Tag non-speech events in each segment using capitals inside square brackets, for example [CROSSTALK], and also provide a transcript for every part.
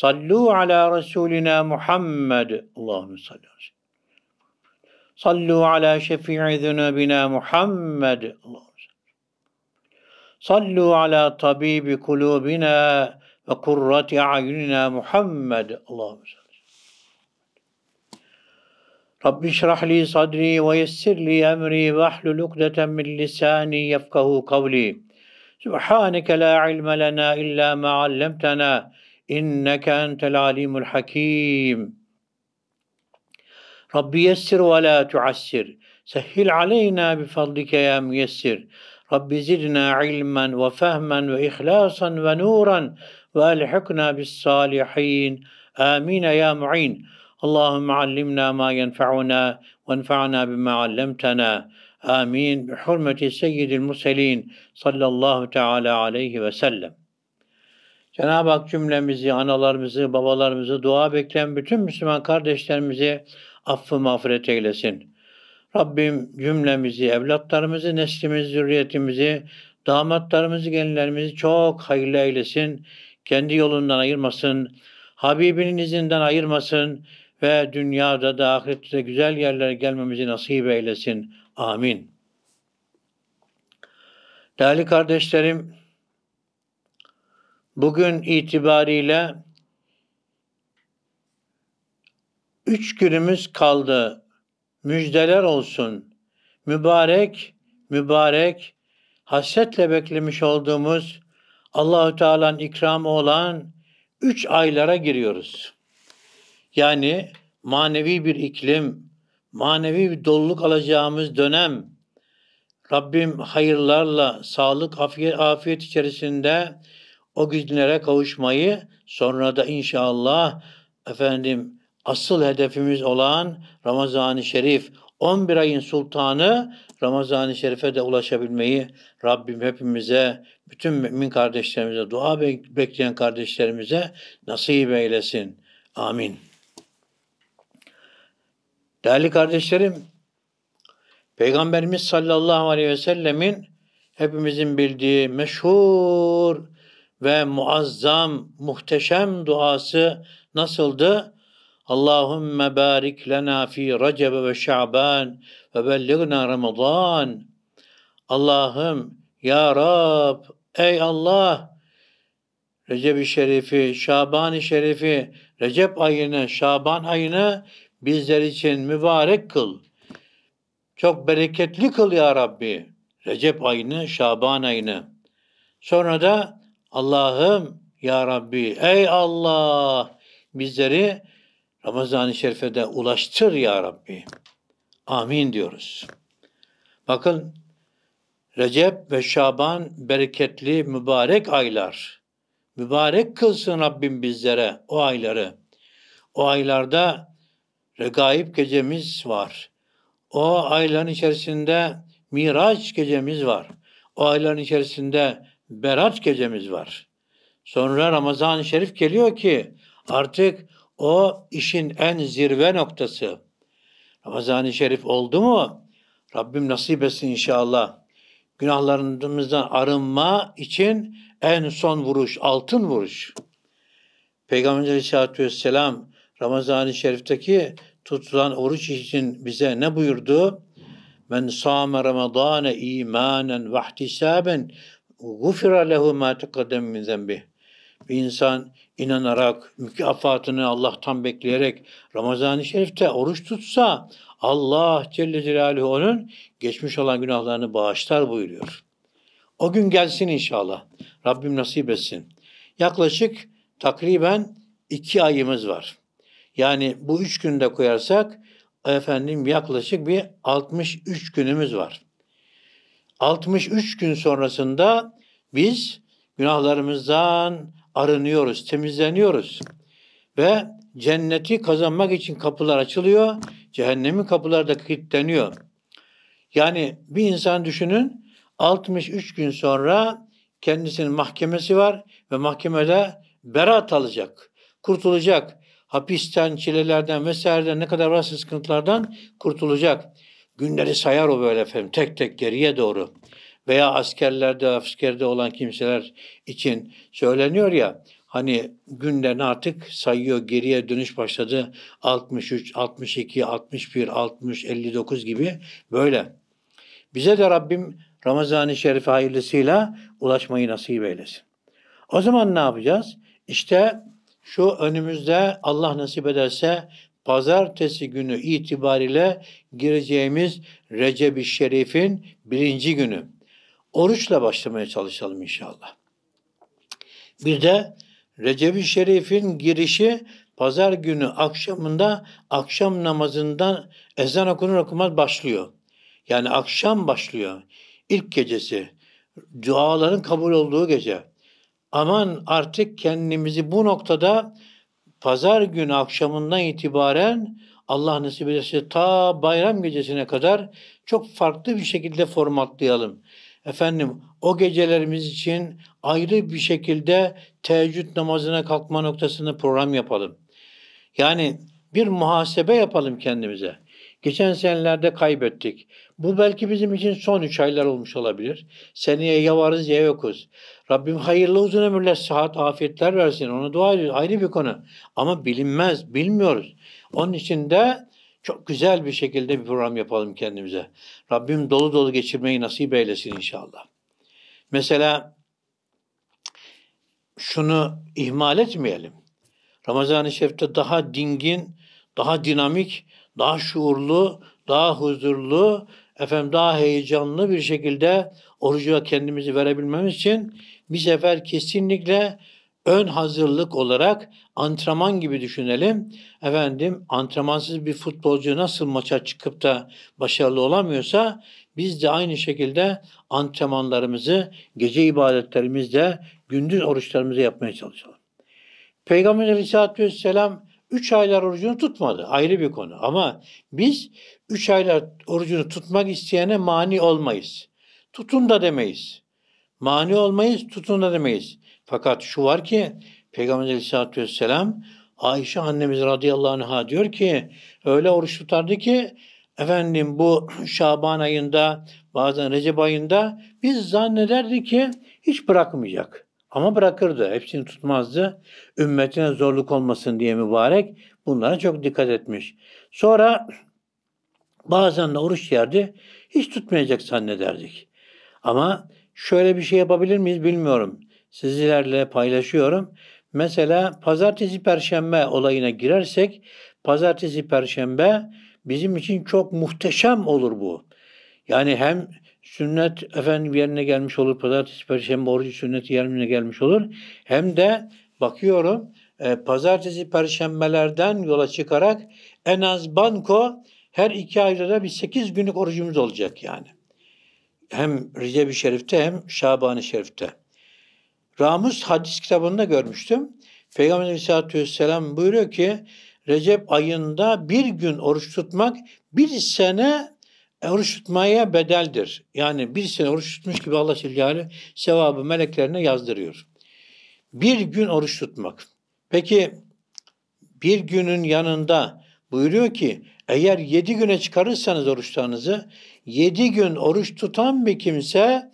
صلوا على رسولنا محمد اللهم صل وسلم صلوا على شفيع ذنوبنا محمد اللهم صلوا على طبيب قلوبنا وقرة أعيننا محمد اللهم صل رب اشرح لي صدري ويسر لي أمري واحلل عقدة من لساني يفقه قولي سبحانك لا علم لنا إلا ما علمتنا إنك أنت العليم الحكيم رب يسر ولا تعسر سهل علينا بفضلك يا ميسر رب زدنا علما وفهما وإخلاصا ونورا وألحقنا بالصالحين آمين يا معين اللهم علمنا ما ينفعنا وانفعنا بما علمتنا آمين بحرمة سيد المرسلين صلى الله تعالى عليه وسلم Cenab-ı Hak cümlemizi, analarımızı, babalarımızı, dua bekleyen bütün Müslüman kardeşlerimizi affı mağfiret eylesin. Rabbim cümlemizi, evlatlarımızı, neslimizi, zürriyetimizi, damatlarımızı, gelinlerimizi çok hayırlı eylesin. Kendi yolundan ayırmasın. Habibinin izinden ayırmasın ve dünyada da ahirette de güzel yerlere gelmemizi nasip eylesin. Amin. Değerli kardeşlerim, bugün itibariyle üç günümüz kaldı. Müjdeler olsun. Mübarek, mübarek, hasretle beklemiş olduğumuz Allahü Teala'nın ikramı olan üç aylara giriyoruz. Yani manevi bir iklim, manevi bir doluluk alacağımız dönem, Rabbim hayırlarla, sağlık, afiyet, afiyet içerisinde o günlere kavuşmayı sonra da inşallah efendim asıl hedefimiz olan Ramazan-ı Şerif 11 ayın sultanı Ramazan-ı Şerif'e de ulaşabilmeyi Rabbim hepimize, bütün mümin kardeşlerimize, dua bekleyen kardeşlerimize nasip eylesin. Amin. Değerli kardeşlerim, Peygamberimiz sallallahu aleyhi ve sellemin hepimizin bildiği meşhur ve muazzam, muhteşem duası nasıldı? Allahümme barik lena fi Recep ve Şaban ve belligna Ramazan. Allah'ım ya Rab, ey Allah, Recep-i Şerif'i, Şaban-ı Şerif'i, Recep ayını, Şaban ayını bizler için mübarek kıl. Çok bereketli kıl ya Rabbi. Recep ayını, Şaban ayını. Sonra da Allah'ım ya Rabbi ey Allah bizleri Ramazan-ı Şerif'e ulaştır ya Rabbi. Amin diyoruz. Bakın Recep ve Şaban bereketli mübarek aylar. Mübarek kılsın Rabbim bizlere o ayları. O aylarda regaib gecemiz var. O ayların içerisinde miraç gecemiz var. O ayların içerisinde berat gecemiz var. Sonra Ramazan-ı Şerif geliyor ki artık o işin en zirve noktası. Ramazan-ı Şerif oldu mu Rabbim nasip etsin inşallah. Günahlarımızdan arınma için en son vuruş, altın vuruş. Peygamber Aleyhisselatü Vesselam Ramazan-ı Şerif'teki tutulan oruç için bize ne buyurdu? Men sâme ramadâne îmânen ve ihtisâben gufira lehu ma teqaddem min zenbih. Bir insan inanarak, mükafatını Allah'tan bekleyerek Ramazan-ı Şerif'te oruç tutsa Allah Celle Celaluhu onun geçmiş olan günahlarını bağışlar buyuruyor. O gün gelsin inşallah. Rabbim nasip etsin. Yaklaşık takriben iki ayımız var. Yani bu üç günde koyarsak efendim yaklaşık bir 63 günümüz var. 63 gün sonrasında biz günahlarımızdan arınıyoruz, temizleniyoruz. Ve cenneti kazanmak için kapılar açılıyor, cehennemin kapıları da kilitleniyor. Yani bir insan düşünün 63 gün sonra kendisinin mahkemesi var ve mahkemede beraat alacak, kurtulacak. Hapisten, çilelerden vesaireden ne kadar varsa sıkıntılardan kurtulacak. Günleri sayar o böyle efendim tek tek geriye doğru. Veya askerlerde, askerde olan kimseler için söyleniyor ya hani günlerini artık sayıyor geriye dönüş başladı 63, 62, 61, 60, 59 gibi böyle. Bize de Rabbim Ramazan-ı Şerif hayırlısıyla ulaşmayı nasip eylesin. O zaman ne yapacağız? İşte şu önümüzde Allah nasip ederse pazartesi günü itibariyle gireceğimiz Recep-i Şerif'in birinci günü. Oruçla başlamaya çalışalım inşallah. Bir de Recep-i Şerif'in girişi pazar günü akşamında akşam namazından ezan okunur okumaz başlıyor. Yani akşam başlıyor. İlk gecesi. Duaların kabul olduğu gece. Aman artık kendimizi bu noktada pazar günü akşamından itibaren Allah nasip ederse ta bayram gecesine kadar çok farklı bir şekilde formatlayalım. Efendim o gecelerimiz için ayrı bir şekilde teheccüd namazına kalkma noktasında program yapalım. Yani bir muhasebe yapalım kendimize. Geçen senelerde kaybettik. Bu belki bizim için son üç aylar olmuş olabilir. Seneye ya varız ya yokuz. Rabbim hayırlı uzun ömürler, sıhhat, afiyetler versin. Ona dua ediyoruz. Ayrı bir konu. Ama bilinmez, bilmiyoruz. Onun için de çok güzel bir şekilde bir program yapalım kendimize. Rabbim dolu dolu geçirmeyi nasip eylesin inşallah. Mesela şunu ihmal etmeyelim. Ramazan-ı Şerif'te daha dingin, daha dinamik, daha şuurlu, daha huzurlu, efendim daha heyecanlı bir şekilde oruca kendimizi verebilmemiz için bir sefer kesinlikle ön hazırlık olarak antrenman gibi düşünelim. Efendim antrenmansız bir futbolcu nasıl maça çıkıp da başarılı olamıyorsa biz de aynı şekilde antrenmanlarımızı gece ibadetlerimizde gündüz oruçlarımızı yapmaya çalışalım. Peygamber Aleyhisselatü Vesselam 3 aylar orucunu tutmadı. Ayrı bir konu. Ama biz 3 aylar orucunu tutmak isteyene mani olmayız. Tutun da demeyiz. Mani olmayız, tutun da demeyiz. Fakat şu var ki Peygamber Aleyhisselatü Vesselam Ayşe annemiz radıyallahu anh'a diyor ki öyle oruç tutardı ki efendim bu Şaban ayında bazen Recep ayında biz zannederdi ki hiç bırakmayacak. Ama bırakırdı. Hepsini tutmazdı. Ümmetine zorluk olmasın diye mübarek bunlara çok dikkat etmiş. Sonra bazen de oruç yerdi. Hiç tutmayacak zannederdik. Ama şöyle bir şey yapabilir miyiz bilmiyorum. Sizlerle paylaşıyorum. Mesela pazartesi perşembe olayına girersek pazartesi perşembe bizim için çok muhteşem olur bu. Yani hem sünnet efendim yerine gelmiş olur. Pazartesi, perşembe orucu sünneti yerine gelmiş olur. Hem de bakıyorum e, pazartesi, perşembelerden yola çıkarak en az banko her iki ayda da bir sekiz günlük orucumuz olacak yani. Hem Recep-i Şerif'te hem Şaban-ı Şerif'te. Ramus hadis kitabında görmüştüm. Peygamber Aleyhisselatü Vesselam buyuruyor ki Recep ayında bir gün oruç tutmak bir sene oruç tutmaya bedeldir. Yani bir sene oruç tutmuş gibi Allah Teala sevabı meleklerine yazdırıyor. Bir gün oruç tutmak. Peki bir günün yanında buyuruyor ki eğer yedi güne çıkarırsanız oruçlarınızı yedi gün oruç tutan bir kimse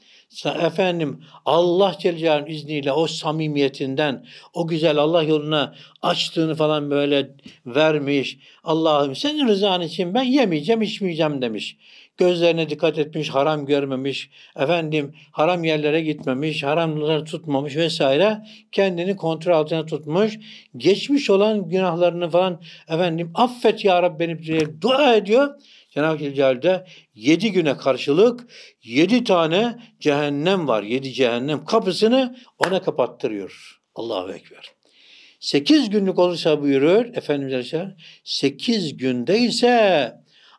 efendim Allah Celle izniyle o samimiyetinden o güzel Allah yoluna açtığını falan böyle vermiş. Allah'ım senin rızan için ben yemeyeceğim içmeyeceğim demiş gözlerine dikkat etmiş, haram görmemiş, efendim haram yerlere gitmemiş, haramları tutmamış vesaire kendini kontrol altına tutmuş. Geçmiş olan günahlarını falan efendim affet ya Rabbi beni diye dua ediyor. Cenab-ı Zülcelal'de yedi güne karşılık yedi tane cehennem var. Yedi cehennem kapısını ona kapattırıyor. Allahu Ekber. Sekiz günlük olursa buyuruyor Efendimiz Aleyhisselam. Sekiz günde ise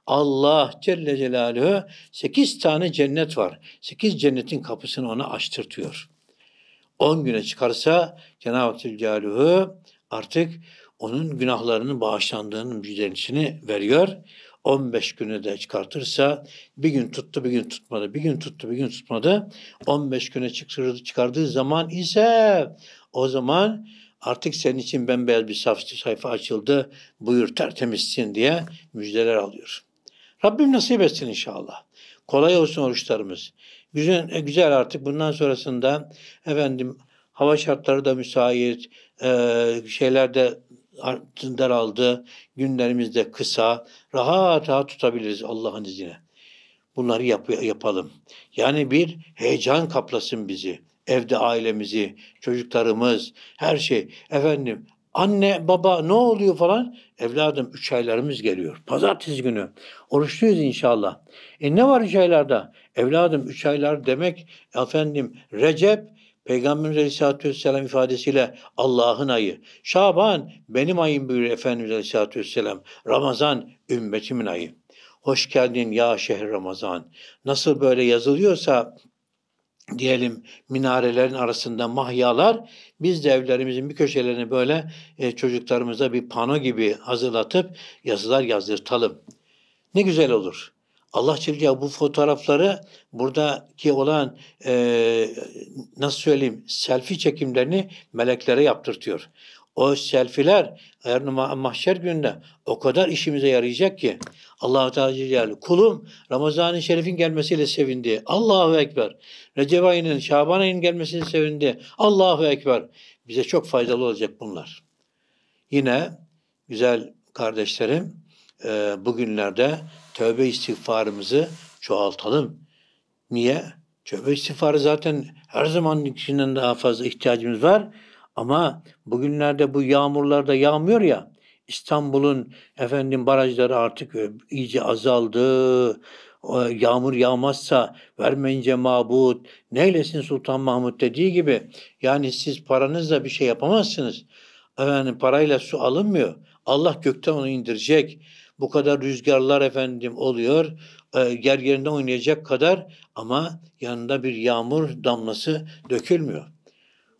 Allah Celle Celaluhu sekiz tane cennet var. Sekiz cennetin kapısını ona açtırtıyor. On güne çıkarsa Cenab-ı Celaluhu artık onun günahlarının bağışlandığının müjdelisini veriyor. 15 günü de çıkartırsa bir gün tuttu bir gün tutmadı bir gün tuttu bir gün tutmadı 15 güne çıkardığı, çıkardığı zaman ise o zaman artık senin için bembeyaz bir sayfa açıldı buyur tertemizsin diye müjdeler alıyor. Rabbim nasip etsin inşallah. Kolay olsun oruçlarımız. Güzel, e, güzel artık bundan sonrasında efendim hava şartları da müsait, e, şeyler de daraldı, günlerimiz de kısa, rahat rahat tutabiliriz Allah'ın izniyle. Bunları yap- yapalım. Yani bir heyecan kaplasın bizi, evde ailemizi, çocuklarımız, her şey. Efendim Anne, baba ne oluyor falan? Evladım üç aylarımız geliyor. Pazartesi günü. Oruçluyuz inşallah. E ne var üç aylarda? Evladım üç aylar demek efendim Recep, Peygamberimiz Aleyhisselatü Vesselam ifadesiyle Allah'ın ayı. Şaban benim ayım buyuruyor Efendimiz Aleyhisselatü Vesselam. Ramazan ümmetimin ayı. Hoş geldin ya şehir Ramazan. Nasıl böyle yazılıyorsa diyelim minarelerin arasında mahyalar biz de evlerimizin bir köşelerini böyle e, çocuklarımıza bir pano gibi hazırlatıp yazılar yazdırtalım. Ne güzel olur. Allah çirkeği bu fotoğrafları buradaki olan e, nasıl söyleyeyim selfie çekimlerini meleklere yaptırtıyor. O selfiler mahşer gününde o kadar işimize yarayacak ki allah Teala Celle kulum Ramazan-ı Şerif'in gelmesiyle sevindi. Allahu Ekber. Recep ayının, Şaban ayının gelmesine sevindi. Allahu Ekber. Bize çok faydalı olacak bunlar. Yine güzel kardeşlerim e, bugünlerde tövbe istiğfarımızı çoğaltalım. Niye? Tövbe istiğfarı zaten her zaman içinden daha fazla ihtiyacımız var. Ama bugünlerde bu yağmurlar da yağmıyor ya. İstanbul'un efendim barajları artık e, iyice azaldı. Yağmur yağmazsa vermeyince mabut neylesin Sultan Mahmut dediği gibi. Yani siz paranızla bir şey yapamazsınız. Efendim parayla su alınmıyor. Allah gökten onu indirecek. Bu kadar rüzgarlar efendim oluyor. E, yer yerinde oynayacak kadar ama yanında bir yağmur damlası dökülmüyor.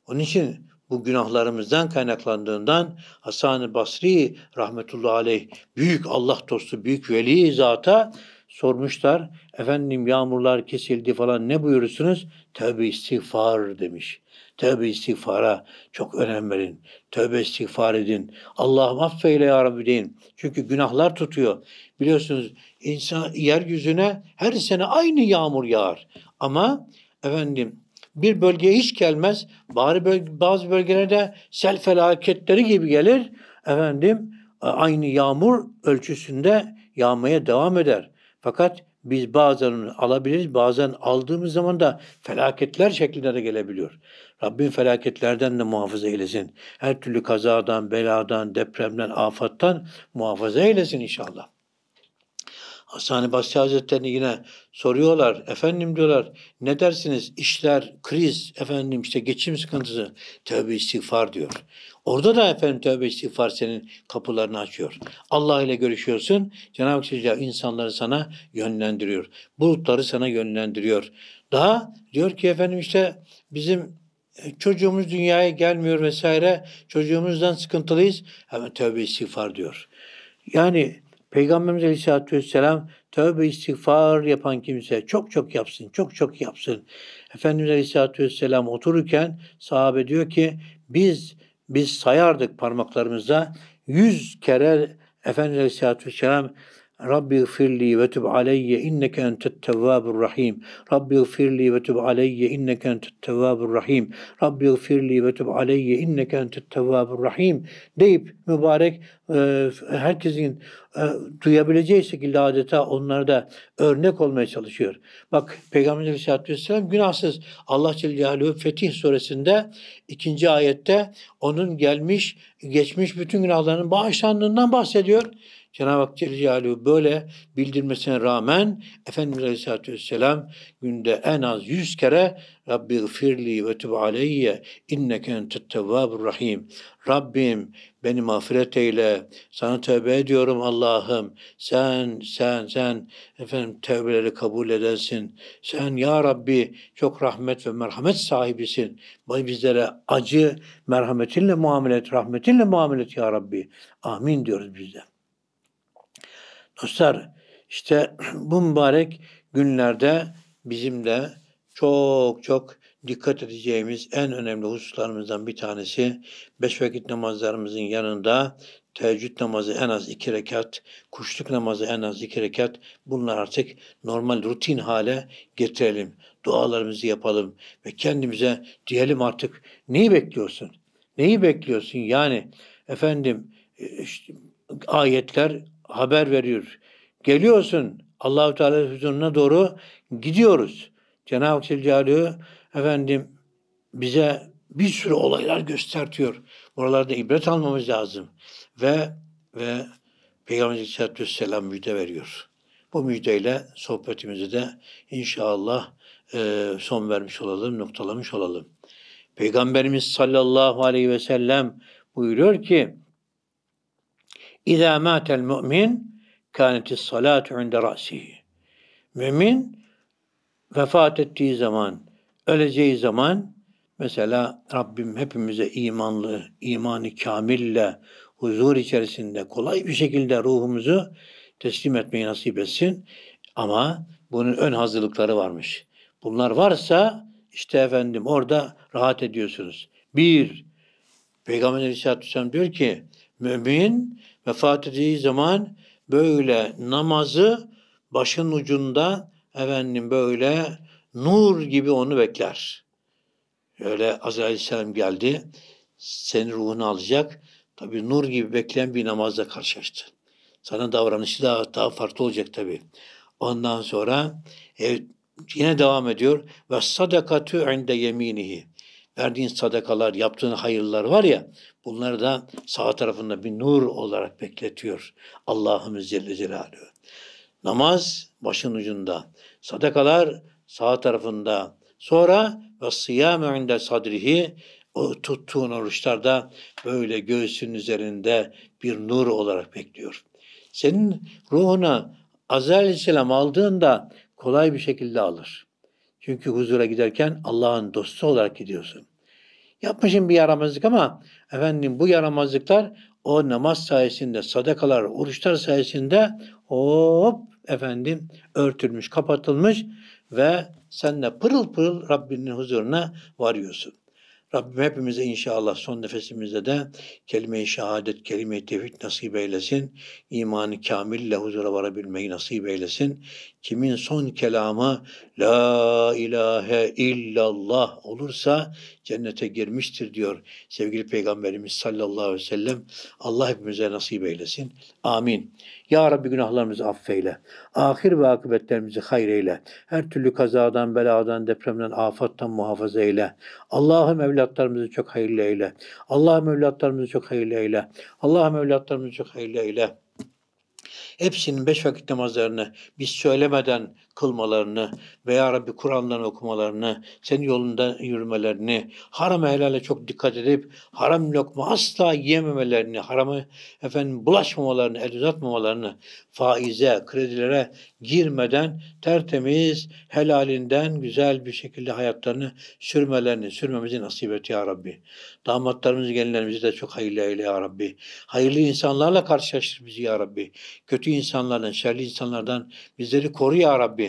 Onun için bu günahlarımızdan kaynaklandığından Hasan-ı Basri rahmetullahi aleyh büyük Allah dostu, büyük veli zata sormuşlar. Efendim yağmurlar kesildi falan ne buyurursunuz? Tövbe istiğfar demiş. Tövbe istiğfara çok önem verin. Tövbe istiğfar edin. Allah'ım affeyle ya Rabbi deyin. Çünkü günahlar tutuyor. Biliyorsunuz insan yeryüzüne her sene aynı yağmur yağar. Ama efendim bir bölgeye hiç gelmez. bari Bazı bölgelerde sel felaketleri gibi gelir. Efendim e, aynı yağmur ölçüsünde yağmaya devam eder. Fakat biz bazen alabiliriz, bazen aldığımız zaman da felaketler şeklinde de gelebiliyor. Rabbim felaketlerden de muhafaza eylesin. Her türlü kazadan, beladan, depremden, afattan muhafaza eylesin inşallah. Hasan-ı Basri Hazretleri'ni yine soruyorlar. Efendim diyorlar ne dersiniz? işler kriz, efendim işte geçim sıkıntısı. Tövbe istiğfar diyor. Orada da efendim tövbe istiğfar senin kapılarını açıyor. Allah ile görüşüyorsun. Cenab-ı Hak insanları sana yönlendiriyor. Bulutları sana yönlendiriyor. Daha diyor ki efendim işte bizim e, çocuğumuz dünyaya gelmiyor vesaire. Çocuğumuzdan sıkıntılıyız. Hemen tövbe istiğfar diyor. Yani Peygamberimiz Aleyhisselatü Vesselam tövbe istiğfar yapan kimse çok çok yapsın, çok çok yapsın. Efendimiz Aleyhisselatü Vesselam otururken sahabe diyor ki biz biz sayardık parmaklarımızda yüz kere Efendimiz Aleyhisselatü Vesselam Rabbi gfirli ve tub aleyye inneke entet tevvabur rahim. Rabbi gfirli ve tub aleyye inneke entet tevvabur rahim. Rabbi gfirli ve tub aleyye inneke entet tevvabur rahim. Deyip mübarek e, herkesin e, duyabileceği şekilde adeta onlarda örnek olmaya çalışıyor. Bak Peygamber Aleyhisselatü Vesselam günahsız. Allah Celle Celaluhu Fetih suresinde ikinci ayette onun gelmiş geçmiş bütün günahlarının bağışlandığından bahsediyor. Cenab-ı Hak Celle Celaluhu böyle bildirmesine rağmen Efendimiz Aleyhisselatü Vesselam günde en az yüz kere Rabbi gfirli ve tüb aleyye inneke entet rahim. Rabbim beni mağfiret eyle. Sana tövbe ediyorum Allah'ım. Sen, sen, sen efendim tövbeleri kabul edersin. Sen ya Rabbi çok rahmet ve merhamet sahibisin. Bizlere acı merhametinle muamele et, rahmetinle muamele et ya Rabbi. Amin diyoruz biz Dostlar işte [CLEARS THROAT] bu mübarek günlerde bizim de çok çok dikkat edeceğimiz en önemli hususlarımızdan bir tanesi beş vakit namazlarımızın yanında teheccüd namazı en az iki rekat, kuşluk namazı en az iki rekat bunlar artık normal rutin hale getirelim. Dualarımızı yapalım ve kendimize diyelim artık neyi bekliyorsun? Neyi bekliyorsun? Yani efendim e, işte, ayetler haber veriyor. Geliyorsun Allahu Teala huzuruna doğru gidiyoruz. Cenab-ı Hak efendim bize bir sürü olaylar göstertiyor. Oralarda ibret almamız lazım. Ve ve Peygamber Aleyhisselatü Vesselam müjde veriyor. Bu müjdeyle sohbetimizi de inşallah e, son vermiş olalım, noktalamış olalım. Peygamberimiz sallallahu aleyhi ve sellem buyuruyor ki İza matel mu'min kânetis salatu inde râsihi Mümin vefat ettiği zaman, öleceği zaman mesela Rabbim hepimize imanlı, imanı kamille, huzur içerisinde kolay bir şekilde ruhumuzu teslim etmeyi nasip etsin. Ama bunun ön hazırlıkları varmış. Bunlar varsa işte efendim orada rahat ediyorsunuz. Bir, Peygamber Aleyhisselatü Vesselam diyor ki mümin vefat edeceği zaman böyle namazı başın ucunda efendim böyle nur gibi onu bekler. Öyle Azrail Aleyhisselam geldi, senin ruhunu alacak. Tabi nur gibi bekleyen bir namazla karşılaştı. Sana davranışı daha, daha farklı olacak tabi. Ondan sonra e, yine devam ediyor. Ve sadakatü inde yeminihi verdiğin sadakalar, yaptığın hayırlar var ya, bunları da sağ tarafında bir nur olarak bekletiyor Allah'ımız Celle Celaluhu. Namaz başın ucunda, sadakalar sağ tarafında. Sonra ve sıyâme inde sadrihi o tuttuğun oruçlarda böyle göğsünün üzerinde bir nur olarak bekliyor. Senin ruhuna Azrail Aleyhisselam aldığında kolay bir şekilde alır. Çünkü huzura giderken Allah'ın dostu olarak gidiyorsun. Yapmışım bir yaramazlık ama efendim bu yaramazlıklar o namaz sayesinde, sadakalar, oruçlar sayesinde hop efendim örtülmüş, kapatılmış ve sen de pırıl pırıl Rabbinin huzuruna varıyorsun. Rabbim hepimize inşallah son nefesimizde de kelime-i şehadet, kelime-i tevhid nasip eylesin. İmanı kamille huzura varabilmeyi nasip eylesin kimin son kelamı La ilahe illallah olursa cennete girmiştir diyor sevgili Peygamberimiz sallallahu aleyhi ve sellem. Allah hepimize nasip eylesin. Amin. Ya Rabbi günahlarımızı affeyle. Ahir ve akıbetlerimizi hayreyle. Her türlü kazadan, beladan, depremden, afattan muhafaza eyle. Allah'ım evlatlarımızı çok hayırlı eyle. Allah'ım evlatlarımızı çok hayırlı eyle. Allah'ım evlatlarımızı çok hayırlı eyle hepsinin beş vakit namazlarını biz söylemeden kılmalarını veya Rabbi Kur'an'dan okumalarını, senin yolunda yürümelerini, haram helale çok dikkat edip haram lokma asla yememelerini, haramı efendim bulaşmamalarını, el uzatmamalarını, faize, kredilere girmeden tertemiz, helalinden güzel bir şekilde hayatlarını sürmelerini, sürmemizi nasip et ya Rabbi. Damatlarımız, gelinlerimizi de çok hayırlı eyle ya Rabbi. Hayırlı insanlarla karşılaştır bizi ya Rabbi. Kötü insanlardan, şerli insanlardan bizleri koru ya Rabbi.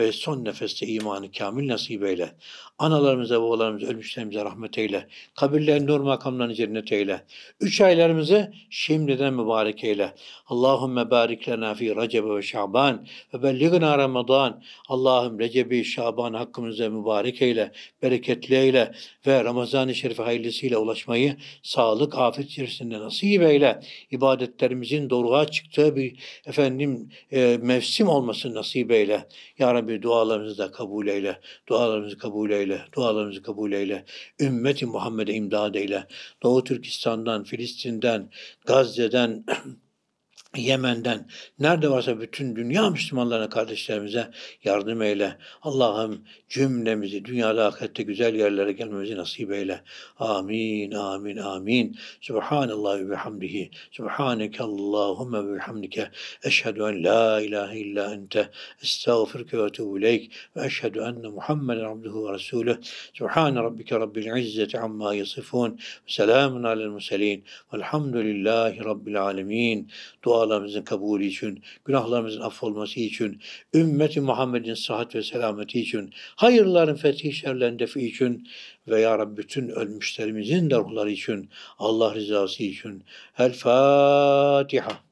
ve son nefeste imanı kamil nasip eyle. Analarımıza, babalarımıza, ölmüşlerimize rahmet eyle. Kabirlerin nur makamlarını cennet eyle. Üç aylarımızı şimdiden mübarek eyle. Allahümme barik lena fi Recep ve Şaban ve belligna Ramazan. Allah'ım Recep'i, Şaban hakkımıza mübarek eyle, bereketli eyle ve Ramazan-ı Şerif'e hayırlısıyla ulaşmayı sağlık, afet içerisinde nasip eyle. İbadetlerimizin doğruğa çıktığı bir efendim e, mevsim olması nasip eyle. Ya Rabbi Rabbi dualarımızı da kabul eyle. Dualarımızı kabul eyle. Dualarımızı kabul eyle. Ümmeti Muhammed'e imdad eyle. Doğu Türkistan'dan, Filistin'den, Gazze'den, [CLEARS THROAT] Yemen'den nerede varsa bütün dünya Müslümanlarına kardeşlerimize yardım eyle. Allah'ım cümlemizi dünyada ahirette güzel yerlere gelmemizi nasip eyle. Amin, amin, amin. Subhanallah ve hamdihi. Subhaneke Allahümme ve hamdike. Eşhedü en la ilahe illa ente. Estağfirke ve etubu ileyk. Ve eşhedü enne Muhammeden abduhu ve resulüh. Subhan rabbike rabbil izzeti amma yasifun. Selamun alel muselin. Velhamdülillahi rabbil alemin. Dua dualarımızın kabulü için, günahlarımızın affolması için, ümmeti Muhammed'in sıhhat ve selameti için, hayırların fethi şerlerin defi için ve ya Rabbi bütün ölmüşlerimizin de ruhları için, Allah rızası için. El Fatiha.